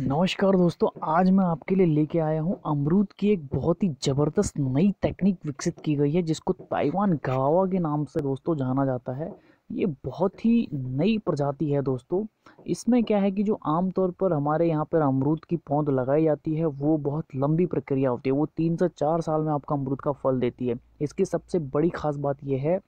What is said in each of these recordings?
नमस्कार दोस्तों आज मैं आपके लिए लेके आया हूँ अमरूद की एक बहुत ही ज़बरदस्त नई टेक्निक विकसित की गई है जिसको ताइवान गावा के नाम से दोस्तों जाना जाता है ये बहुत ही नई प्रजाति है दोस्तों इसमें क्या है कि जो आमतौर पर हमारे यहाँ पर अमरूद की पौध लगाई जाती है वो बहुत लंबी प्रक्रिया होती है वो तीन से चार साल में आपका अमरूद का फल देती है इसकी सबसे बड़ी खास बात यह है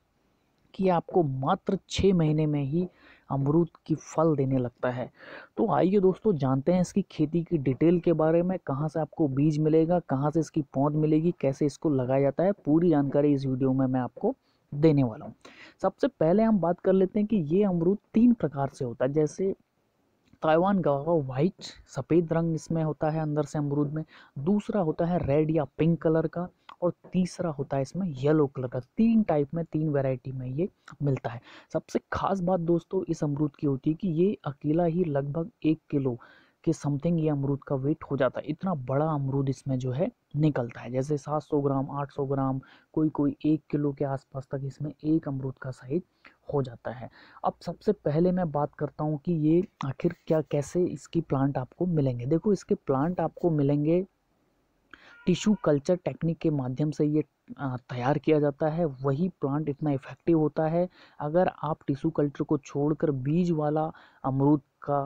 कि आपको मात्र छः महीने में ही अमरूद की फल देने लगता है तो आइए दोस्तों जानते हैं इसकी खेती की डिटेल के बारे में कहाँ से आपको बीज मिलेगा कहाँ से इसकी पौध मिलेगी कैसे इसको लगाया जाता है पूरी जानकारी इस वीडियो में मैं आपको देने वाला हूँ सबसे पहले हम बात कर लेते हैं कि ये अमरूद तीन प्रकार से होता है जैसे ताइवान का वाइट सफ़ेद रंग इसमें होता है अंदर से अमरूद में दूसरा होता है रेड या पिंक कलर का और तीसरा होता है इसमें येलो कलर का तीन टाइप में तीन वेराइटी में ये मिलता है सबसे खास बात दोस्तों इस अमरूद की होती है कि ये अकेला ही लगभग एक किलो के समथिंग ये अमरूद का वेट हो जाता है इतना बड़ा अमरूद इसमें जो है निकलता है जैसे 700 ग्राम 800 ग्राम कोई कोई एक किलो के आसपास तक इसमें एक अमरूद का साइज हो जाता है अब सबसे पहले मैं बात करता हूँ कि ये आखिर क्या कैसे इसकी प्लांट आपको मिलेंगे देखो इसके प्लांट आपको मिलेंगे टिश्यू कल्चर टेक्निक के माध्यम से ये तैयार किया जाता है वही प्लांट इतना इफ़ेक्टिव होता है अगर आप टिश्यू कल्चर को छोड़कर बीज वाला अमरूद का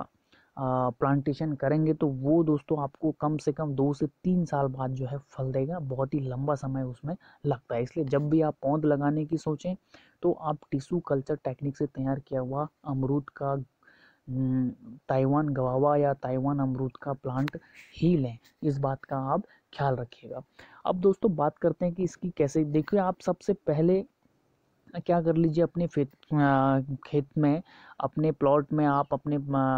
प्लांटेशन करेंगे तो वो दोस्तों आपको कम से कम दो से तीन साल बाद जो है फल देगा बहुत ही लंबा समय उसमें लगता है इसलिए जब भी आप पौध लगाने की सोचें तो आप टिश्यू कल्चर टेक्निक से तैयार किया हुआ अमरूद का ताइवान गवावा या ताइवान अमरूद का प्लांट ही लें इस बात का आप ख्याल रखिएगा अब दोस्तों बात करते हैं कि इसकी कैसे देखिए आप सबसे पहले क्या कर लीजिए अपने फेत खेत में अपने प्लॉट में आप अपने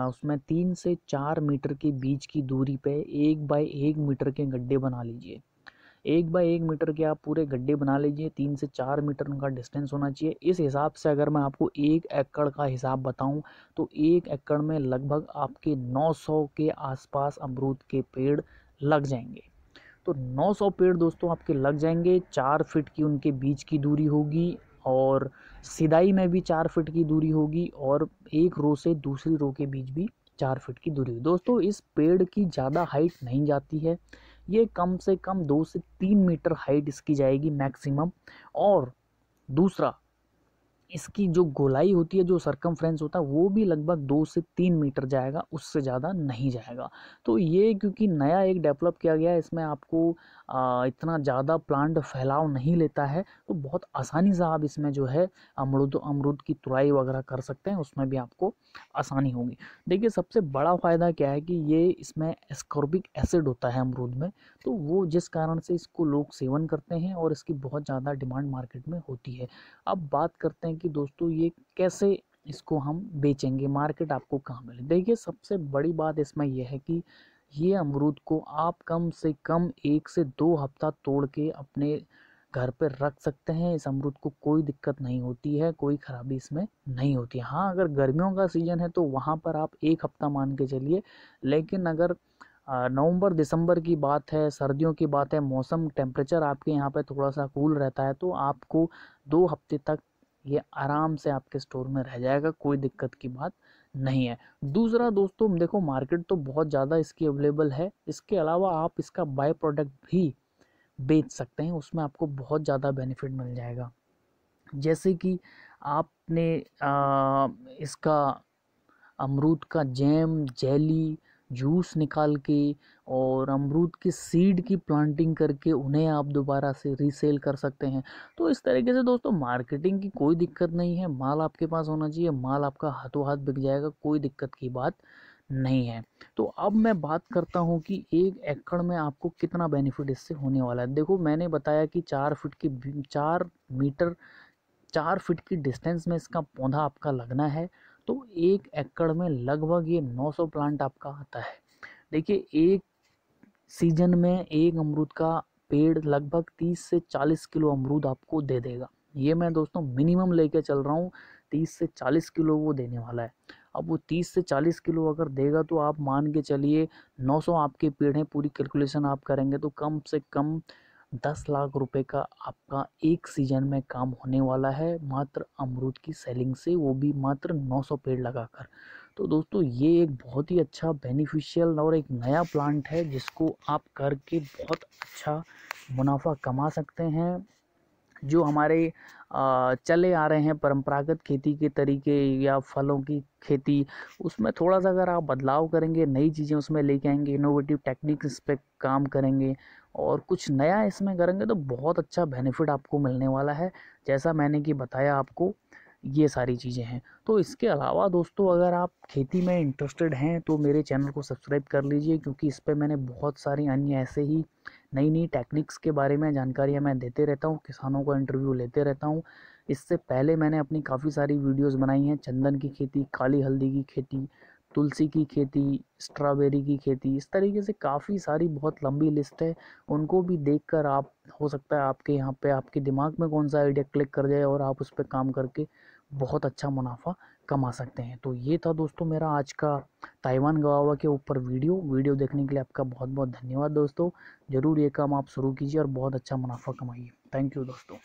उसमें तीन से चार मीटर के बीच की दूरी पे एक बाय एक मीटर के गड्ढे बना लीजिए एक बाय एक मीटर के आप पूरे गड्ढे बना लीजिए तीन से चार मीटर उनका डिस्टेंस होना चाहिए इस हिसाब से अगर मैं आपको एक एकड़ का हिसाब बताऊं तो एक एकड़ में लगभग आपके 900 के आसपास अमरूद के पेड़ लग जाएंगे तो 900 पेड़ दोस्तों आपके लग जाएंगे चार फिट की उनके बीच की दूरी होगी और सिदाई में भी चार फिट की दूरी होगी और एक रो से दूसरी रो के बीच भी चार फिट की दूरी दोस्तों इस पेड़ की ज़्यादा हाइट नहीं जाती है ये कम से कम दो से तीन मीटर हाइट इसकी जाएगी मैक्सिमम और दूसरा इसकी जो गोलाई होती है जो सरकम होता है वो भी लगभग दो से तीन मीटर जाएगा उससे ज़्यादा नहीं जाएगा तो ये क्योंकि नया एक डेवलप किया गया है इसमें आपको इतना ज़्यादा प्लांट फैलाव नहीं लेता है तो बहुत आसानी से आप इसमें जो है अमरुद अमरूद की तुराई वगैरह कर सकते हैं उसमें भी आपको आसानी होगी देखिए सबसे बड़ा फ़ायदा क्या है कि ये इसमें एस्कॉर्बिक एसिड होता है अमरूद में तो वो जिस कारण से इसको लोग सेवन करते हैं और इसकी बहुत ज़्यादा डिमांड मार्केट में होती है अब बात करते हैं कि दोस्तों ये कैसे इसको हम बेचेंगे मार्केट आपको कहाँ मिले देखिए सबसे बड़ी बात इसमें यह है कि ये अमरूद को आप कम से कम एक से दो हफ्ता तोड़ के अपने घर पर रख सकते हैं इस अमरूद को कोई दिक्कत नहीं होती है कोई ख़राबी इसमें नहीं होती हाँ अगर गर्मियों का सीज़न है तो वहाँ पर आप एक हफ्ता मान के चलिए लेकिन अगर नवंबर दिसंबर की बात है सर्दियों की बात है मौसम टेम्परेचर आपके यहाँ पर थोड़ा सा कूल रहता है तो आपको दो हफ्ते तक ये आराम से आपके स्टोर में रह जाएगा कोई दिक्कत की बात नहीं है दूसरा दोस्तों देखो मार्केट तो बहुत ज़्यादा इसकी अवेलेबल है इसके अलावा आप इसका बाय प्रोडक्ट भी बेच सकते हैं उसमें आपको बहुत ज़्यादा बेनिफिट मिल जाएगा जैसे कि आपने आ, इसका अमरूद का जैम जेली जूस निकाल के और अमरूद के सीड की प्लांटिंग करके उन्हें आप दोबारा से रीसेल कर सकते हैं तो इस तरीके से दोस्तों मार्केटिंग की कोई दिक्कत नहीं है माल आपके पास होना चाहिए माल आपका हाथों हाथ बिक जाएगा कोई दिक्कत की बात नहीं है तो अब मैं बात करता हूँ कि एक एकड़ में आपको कितना बेनिफिट इससे होने वाला है देखो मैंने बताया कि चार फिट की चार मीटर चार फिट की डिस्टेंस में इसका पौधा आपका लगना है तो एक एकड़ में लगभग ये 900 प्लांट आपका आता है देखिए एक सीजन में एक अमरूद का पेड़ लगभग 30 से 40 किलो अमरूद आपको दे देगा ये मैं दोस्तों मिनिमम लेके चल रहा हूँ 30 से 40 किलो वो देने वाला है अब वो 30 से 40 किलो अगर देगा तो आप मान के चलिए 900 आपके पेड़ हैं पूरी कैलकुलेशन आप करेंगे तो कम से कम दस लाख रुपए का आपका एक सीजन में काम होने वाला है मात्र अमरूद की सेलिंग से वो भी मात्र नौ सौ पेड़ लगाकर तो दोस्तों ये एक बहुत ही अच्छा बेनिफिशियल और एक नया प्लांट है जिसको आप करके बहुत अच्छा मुनाफा कमा सकते हैं जो हमारे चले आ रहे हैं परंपरागत खेती के तरीके या फलों की खेती उसमें थोड़ा सा अगर आप बदलाव करेंगे नई चीज़ें उसमें लेके आएंगे इनोवेटिव टेक्निक्स पे काम करेंगे और कुछ नया इसमें करेंगे तो बहुत अच्छा बेनिफिट आपको मिलने वाला है जैसा मैंने कि बताया आपको ये सारी चीज़ें हैं तो इसके अलावा दोस्तों अगर आप खेती में इंटरेस्टेड हैं तो मेरे चैनल को सब्सक्राइब कर लीजिए क्योंकि इस पर मैंने बहुत सारी अन्य ऐसे ही नई नई टेक्निक्स के बारे में जानकारियाँ मैं देते रहता हूँ किसानों का इंटरव्यू लेते रहता हूँ इससे पहले मैंने अपनी काफ़ी सारी वीडियोज़ बनाई हैं चंदन की खेती काली हल्दी की खेती तुलसी की खेती स्ट्रॉबेरी की खेती इस तरीके से काफ़ी सारी बहुत लंबी लिस्ट है उनको भी देखकर आप हो सकता है आपके यहाँ पे आपके दिमाग में कौन सा आइडिया क्लिक कर जाए और आप उस पर काम करके बहुत अच्छा मुनाफा कमा सकते हैं तो ये था दोस्तों मेरा आज का ताइवान गवावा के ऊपर वीडियो वीडियो देखने के लिए आपका बहुत बहुत धन्यवाद दोस्तों ज़रूर ये काम आप शुरू कीजिए और बहुत अच्छा मुनाफा कमाइए थैंक यू दोस्तों